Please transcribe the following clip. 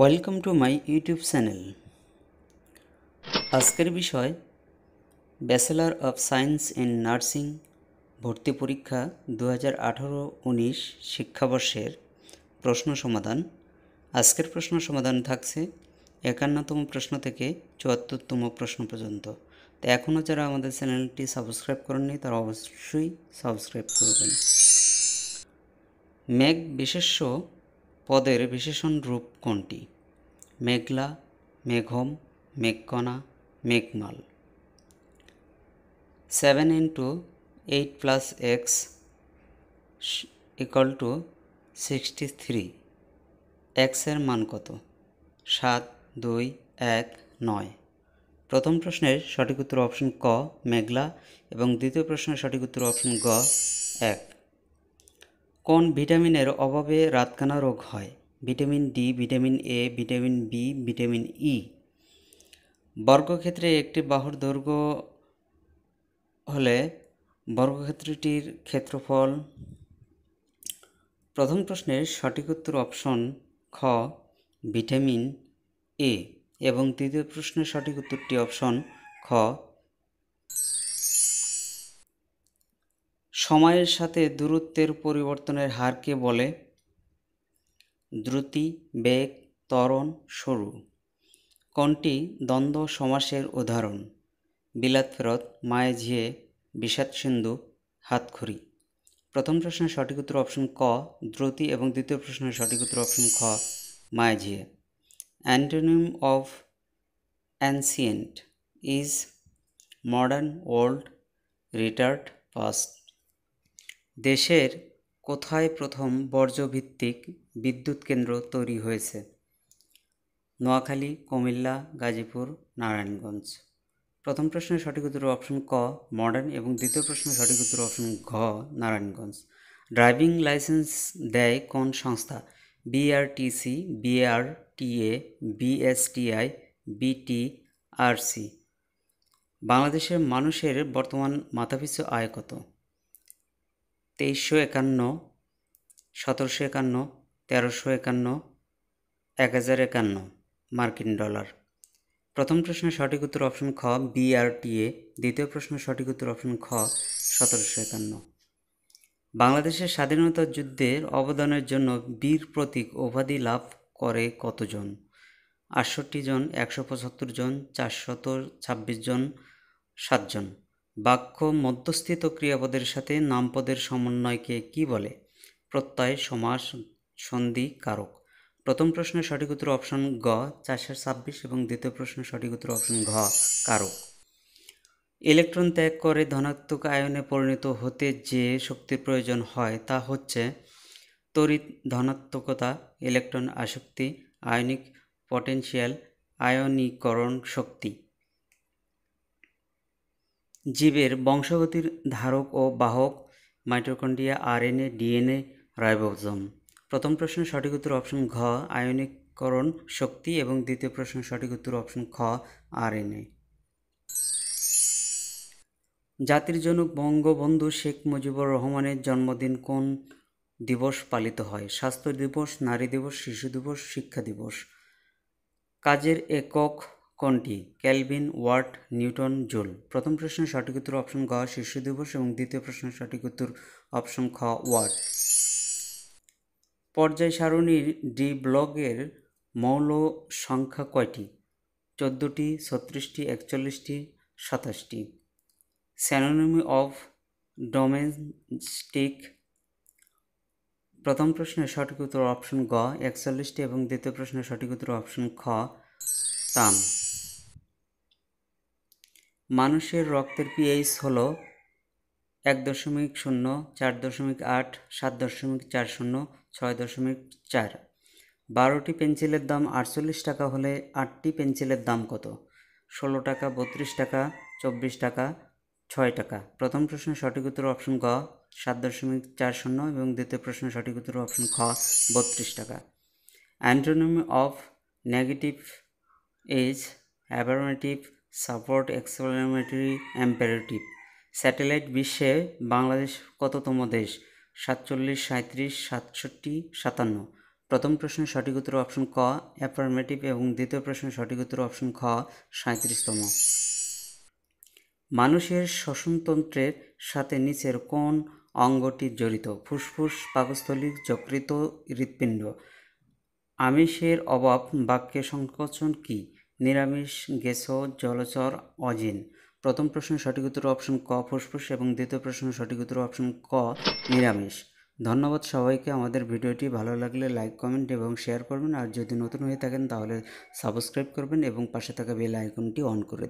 welcome to my YouTube channel আজকের বিষয় bachelor of science in nursing ভর্তি পরীক্ষা দু হাজার আঠারো উনিশ শিক্ষাবর্ষের প্রশ্ন সমাধান আজকের প্রশ্ন সমাধান থাকছে একান্নতম প্রশ্ন থেকে চুয়াত্তরতম প্রশ্ন পর্যন্ত তো এখনও যারা আমাদের চ্যানেলটি সাবস্ক্রাইব করেননি তারা অবশ্যই সাবস্ক্রাইব করবেন ম্যাগ বিশেষ্য পদের বিশেষণ রূপ কোনটি মেঘলা মেঘম মেঘকণা মেঘমাল seven into eight plus X equal to sixty three এক্সের মান কত সাত দুই এক নয় প্রথম প্রশ্নের সঠিক উত্তর অপশন ক মেঘলা এবং দ্বিতীয় প্রশ্নের সঠিক উত্তর অপশন গ এক কোন ভিটামিনের অভাবে রাতকানা রোগ হয় vitamin D vitamin A vitamin B vitamin E বর্গক্ষেত্রে একটি বাহুর দৈর্ঘ্য হলে বর্গক্ষেত্রটির ক্ষেত্রফল প্রথম প্রশ্নের সঠিক উত্তর অপশন খ ভিটামিন এ এবং তৃতীয় প্রশ্নের সঠিক উত্তরটি অপশন খ সময়ের সাথে দূরত্বের পরিবর্তনের হারকে বলে দ্রুতি বেগ তরণ সরু কোনটি দ্বন্দ্ব সমাসের উদাহরণ বিলাত ফেরত মায়ে ঝিয়ে বিষাদ সিন্ধু হাতখড়ি প্রথম প্রশ্নের সঠিক উত্তর অপশন ক দ্রুতি এবং দ্বিতীয় প্রশ্নের সঠিক উত্তর অপশন খ মায়ে ঝিয়ে antonym of ancient is modern old retard past দেশের কোথায় প্রথম বর্জ্যভিত্তিক বিদ্যুৎ কেন্দ্র তৈরি হয়েছে নোয়াখালী কুমিল্লা গাজীপুর নারায়ণগঞ্জ প্রথম প্রশ্নের সঠিক উত্তর অপশন ক মডার্ন এবং দ্বিতীয় প্রশ্নের সঠিক উত্তর অপশন ঘ নারায়ণগঞ্জ ড্রাইভিং লাইসেন্স দেয় কোন সংস্থা বিআরটিসি বিআরটিএ বিএসটিআই বিটিআরসি বাংলাদেশের মানুষের বর্তমান মাথাপিছু আয় কত তেইশশো একান্ন সতেরোশো একান্ন তেরোশো একান্ন এক হাজার একান্ন মার্কিন ডলার প্রথম প্রশ্নের সঠিক উত্তর অপশন খ বিআরটিএ দ্বিতীয় প্রশ্নের সঠিক উত্তর অপশন খ সতেরোশো একান্ন বাংলাদেশের স্বাধীনতা যুদ্ধের অবদানের জন্য বীর প্রতীক উপাধি লাভ করে কতজন আটষট্টি জন একশো পঁচাত্তর জন চারশত ছাব্বিশ জন সাতজন বাক্য মধ্যস্থিত ক্রিয়াপদের সাথে নামপদের সমন্বয়কে কি বলে প্রত্যয় সমাস সন্ধি কারক প্রথম প্রশ্নের সঠিক উত্তর অপশন গ চারশো ছাব্বিশ এবং দ্বিতীয় প্রশ্নের সঠিক উত্তর অপশন ঘ কারক ইলেকট্রন ত্যাগ করে ধনাত্মক আয়নে পরিণত হতে যে শক্তির প্রয়োজন হয় তা হচ্ছে তড়িৎ ধনাত্মকতা ইলেকট্রন আসক্তি আয়নিক পটেনশিয়াল আয়নীকরণ শক্তি জীবের বংশগতির ধারক ও বাহক মাইটোকন্ডিয়া আরএনএ ডিএনএ রাইবোজম প্রথম প্রশ্ন সঠিক উত্তর অপশন ঘ আয়নিকরণ শক্তি এবং দ্বিতীয় প্রশ্ন সঠিক উত্তর অপশন খ আরএনএ জাতির জনক বঙ্গবন্ধু শেখ মুজিবুর রহমানের জন্মদিন কোন দিবস পালিত হয় স্বাস্থ্য দিবস নারী দিবস শিশু দিবস শিক্ষা দিবস কাজের একক কোনটি ক্যালভিন ওয়ার্ড নিউটন জুল প্রথম প্রশ্নের সঠিক উত্তর অপশন গ শিশু দিবস এবং দ্বিতীয় প্রশ্নের সঠিক উত্তর অপশন খ ওয়ার্ড পর্যায় সারণীর ডি ব্লকের মৌল সংখ্যা কয়টি চোদ্দোটি ছত্রিশটি একচল্লিশটি সাতাশটি স্যানোনমি অফ ডোমেস্টিক প্রথম প্রশ্নের সঠিক উত্তর অপশন গ একচল্লিশটি এবং দ্বিতীয় প্রশ্নের সঠিক উত্তর অপশন খ তাম মানুষের রক্তের পিএইচ হল এক দশমিক শূন্য চার দশমিক আট সাত দশমিক চার শূন্য ছয় দশমিক চার বারোটি পেন্সিলের দাম আটচল্লিশ টাকা হলে আটটি পেন্সিলের দাম কত ষোলো টাকা বত্রিশ টাকা চব্বিশ টাকা ছয় টাকা প্রথম প্রশ্ন সঠিক উত্তর অপশন গ সাত দশমিক চার শূন্য এবং দ্বিতীয় প্রশ্ন সঠিক উত্তর অপশন খ বত্রিশ টাকা antonym of negative is affirmative support exploratory imperative satellite বিশ্বে বাংলাদেশ কততম দেশ সাতচল্লিশ সাঁত্রিশ সাতষট্টি সাতান্ন প্রথম প্রশ্ন সঠিক উত্তর অপশন ক অ্যাফার্মেটিভ এবং দ্বিতীয় প্রশ্ন সঠিক উত্তর অপশন খ সাঁত্রিশতম মানুষের শ্বসনতন্ত্রের সাথে নিচের কোন অঙ্গটি জড়িত ফুসফুস পাকস্থলী যকৃত হৃৎপিণ্ড আমিষের অভাব বাক্যের সংকোচন কী নিরামিষ গেসো জলচর অজিন প্রথম প্রশ্ন সঠিক উত্তর অপশন ক ফুসফুস এবং দ্বিতীয় প্রশ্ন সঠিক উত্তর অপশন ক নিরামিষ ধন্যবাদ সবাইকে আমাদের ভিডিওটি ভালো লাগলে লাইক কমেন্ট এবং শেয়ার করবেন আর যদি নতুন হয়ে থাকেন তাহলে সাবস্ক্রাইব করবেন এবং পাশে থাকা বেল আইকনটি অন করে দিন